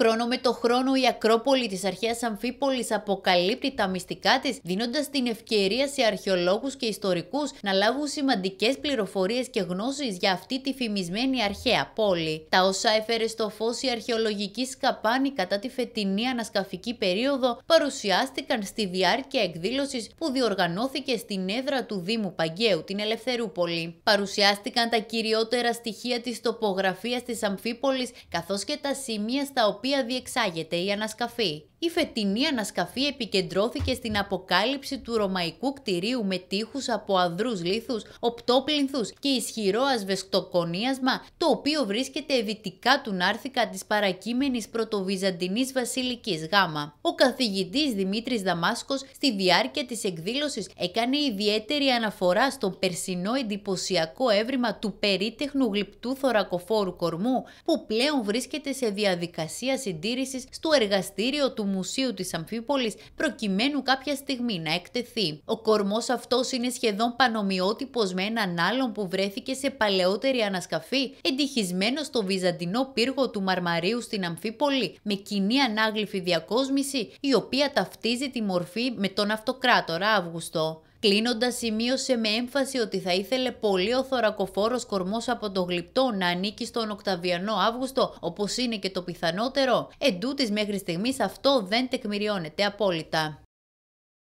Χρόνο με το χρόνο η Ακρόπολη της αρχαίας Αμφίπολης αποκαλύπτει τα μυστικά της, δίνοντας την ευκαιρία σε αρχαιολόγους και ιστορικούς να λάβουν σημαντικές πληροφορίες και γνώσεις για αυτή τη φημισμένη αρχαία πόλη. Τα όσα έφερε στο φως η αρχαιολογική σκαπάνη κατά τη φετινή ανασκαφική περίοδο παρουσιάστηκαν στη διάρκεια εκδήλωσης που διοργανώθηκε στην έδρα του Δήμου Παγκαίου, την Ελευθερούπολη. Παρουσιάστηκαν τα κυριότερα στοιχεία της τοπογραφίας της Αμφίπολης καθώς και τα σημεία στα οποία οποία διεξάγεται η ανασκαφή η φετινή ανασκαφή επικεντρώθηκε στην αποκάλυψη του ρωμαϊκού κτηρίου με τείχους από αδρούς λίθους, οπτόπλυνθους και ισχυρό ασβεστοκονίασμα, το οποίο βρίσκεται ευητικά του Νάρθηκα της παρακείμενης πρωτοβυζαντινής βασιλικής γάμα. Ο καθηγητής Δημήτρης Δαμάσκος στη διάρκεια της εκδήλωσης έκανε ιδιαίτερη αναφορά στο περσινό εντυπωσιακό έβριμα του περίτεχνου γλυπτού θωρακοφόρου κορμού, που πλέον βρίσκεται σε διαδικασία συντήρησης στο εργαστήριο του Μουσείου της Αμφίπολης προκειμένου κάποια στιγμή να εκτεθεί. Ο κορμός αυτός είναι σχεδόν πανομοιότυπος με έναν άλλον που βρέθηκε σε παλαιότερη ανασκαφή εντυχισμένος στο βυζαντινό πύργο του Μαρμαρίου στην Αμφίπολη με κοινή ανάγλυφη διακόσμηση η οποία ταυτίζει τη μορφή με τον αυτοκράτορα Αύγουστο. Κλείνοντας, σημείωσε με έμφαση ότι θα ήθελε πολύ ο θωρακοφόρος κορμός από το γλυπτό να ανήκει στον Οκταβιανό Αύγουστο, όπως είναι και το πιθανότερο. τούτης, μέχρι στιγμής αυτό δεν τεκμηριώνεται απόλυτα.